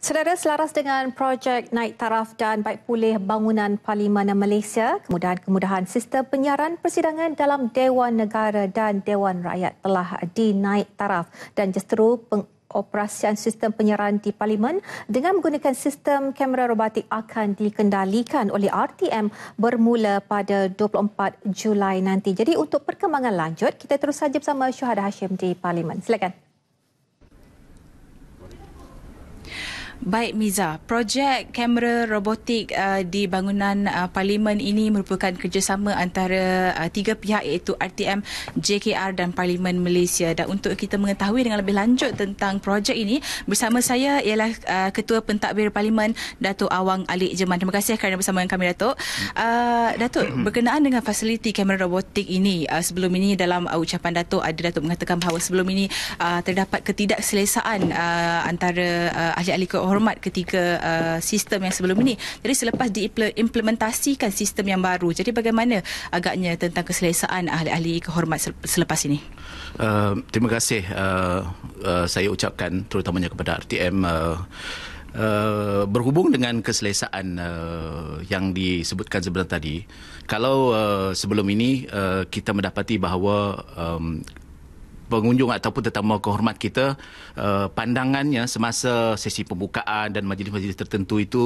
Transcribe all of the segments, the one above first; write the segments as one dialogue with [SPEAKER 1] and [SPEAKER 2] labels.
[SPEAKER 1] Saudara selaras dengan projek naik taraf dan baik pulih bangunan Parlimen Malaysia, kemudahan-kemudahan sistem penyiaran persidangan dalam Dewan Negara dan Dewan Rakyat telah dinaik taraf dan justeru peng- operasian sistem penyiaran di Parlimen dengan menggunakan sistem kamera robotik akan dikendalikan oleh RTM bermula pada 24 Julai nanti. Jadi untuk perkembangan lanjut, kita terus saja bersama Syuhada Hashim di Parlimen. Silakan.
[SPEAKER 2] Baik Miza, projek kamera robotik uh, di bangunan uh, parlimen ini merupakan kerjasama antara uh, tiga pihak iaitu RTM, JKR dan Parlimen Malaysia. Dan untuk kita mengetahui dengan lebih lanjut tentang projek ini, bersama saya ialah uh, Ketua Pentadbir Parlimen Datuk Awang Ali Jeman. Terima kasih kerana bersama dengan kami Datuk. Uh, Datuk, hmm. berkenaan dengan fasiliti kamera robotik ini, uh, sebelum ini dalam uh, ucapan Datuk ada Datuk mengatakan bahawa sebelum ini uh, terdapat ketidakselesaan uh, antara uh, ahli-ahli ke- hormat ketika uh, sistem yang sebelum ini. Jadi selepas diimplementasikan sistem yang baru, jadi bagaimana agaknya tentang keselesaan ahli-ahli kehormat selepas ini?
[SPEAKER 3] Uh, terima kasih uh, uh, saya ucapkan terutamanya kepada RTM uh, Uh, berhubung dengan keselesaan uh, yang disebutkan sebelum tadi kalau uh, sebelum ini uh, kita mendapati bahawa um, pengunjung ataupun tetamu kehormat kita uh, pandangannya semasa sesi pembukaan dan majlis-majlis tertentu itu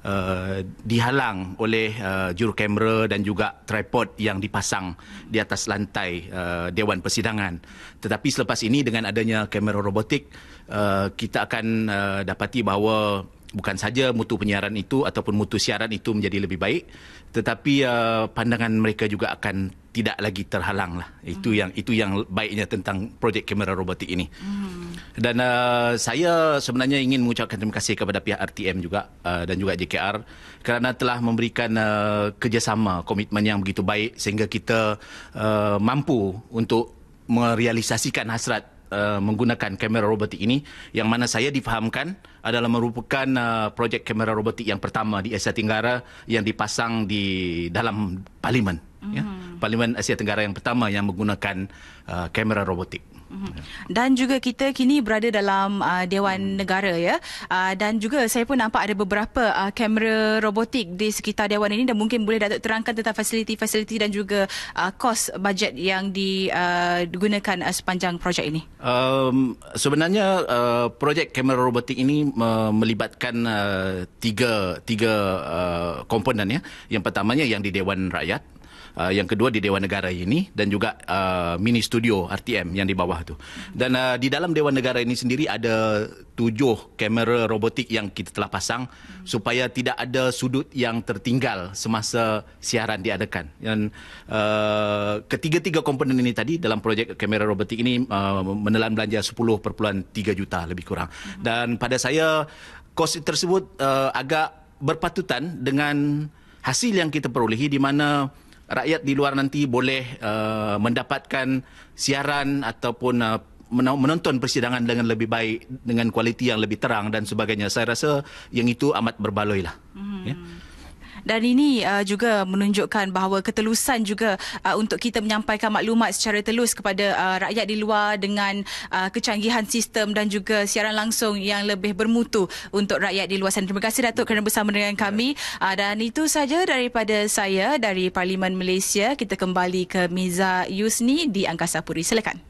[SPEAKER 3] Uh, dihalang oleh uh, juru kamera dan juga tripod yang dipasang di atas lantai uh, dewan persidangan tetapi selepas ini dengan adanya kamera robotik uh, kita akan uh, dapati bahawa bukan saja mutu penyiaran itu ataupun mutu siaran itu menjadi lebih baik tetapi uh, pandangan mereka juga akan tidak lagi terhalang lah itu hmm. yang itu yang baiknya tentang projek kamera robotik ini hmm. dan uh, saya sebenarnya ingin mengucapkan terima kasih kepada pihak RTM juga uh, dan juga JKR kerana telah memberikan uh, kerjasama komitmen yang begitu baik sehingga kita uh, mampu untuk merealisasikan hasrat Uh, menggunakan kamera robotik ini yang mana saya difahamkan adalah merupakan uh, projek kamera robotik yang pertama di Asia Tenggara yang dipasang di dalam parlimen mm-hmm. ya mhm. parlimen Asia Tenggara yang pertama yang menggunakan uh, kamera robotik Mhm.
[SPEAKER 2] Dan juga kita kini berada dalam uh, Dewan hmm. Negara ya. Uh, dan juga saya pun nampak ada beberapa uh, kamera robotik di sekitar Dewan ini dan mungkin boleh Datuk terangkan tentang fasiliti-fasiliti dan juga uh, kos bajet yang uh, digunakan uh, sepanjang projek ini.
[SPEAKER 3] Um, sebenarnya uh, projek kamera robotik ini uh, melibatkan uh, tiga tiga uh, komponen ya. Yang pertamanya yang di Dewan Rakyat uh, yang kedua di Dewan Negara ini dan juga uh, mini studio RTM yang di bawah tu. Dan uh, di dalam Dewan Negara ini sendiri ada tujuh kamera robotik yang kita telah pasang supaya tidak ada sudut yang tertinggal semasa siaran diadakan. Dan uh, ketiga-tiga komponen ini tadi dalam projek kamera robotik ini uh, menelan belanja 10.3 juta lebih kurang. Dan pada saya kos tersebut uh, agak berpatutan dengan hasil yang kita perolehi di mana uh, rakyat di luar nanti boleh uh, mendapatkan siaran ataupun uh, menonton persidangan dengan lebih baik dengan kualiti yang lebih terang dan sebagainya. Saya rasa yang itu amat berbaloi lah. Hmm. Yeah.
[SPEAKER 2] Dan ini uh, juga menunjukkan bahawa ketelusan juga uh, untuk kita menyampaikan maklumat secara telus kepada uh, rakyat di luar dengan uh, kecanggihan sistem dan juga siaran langsung yang lebih bermutu untuk rakyat di luar sana. Terima kasih Datuk kerana bersama dengan kami. Ya. Uh, dan itu saja daripada saya dari Parlimen Malaysia. Kita kembali ke Miza Yusni di Angkasa Puri. Silakan.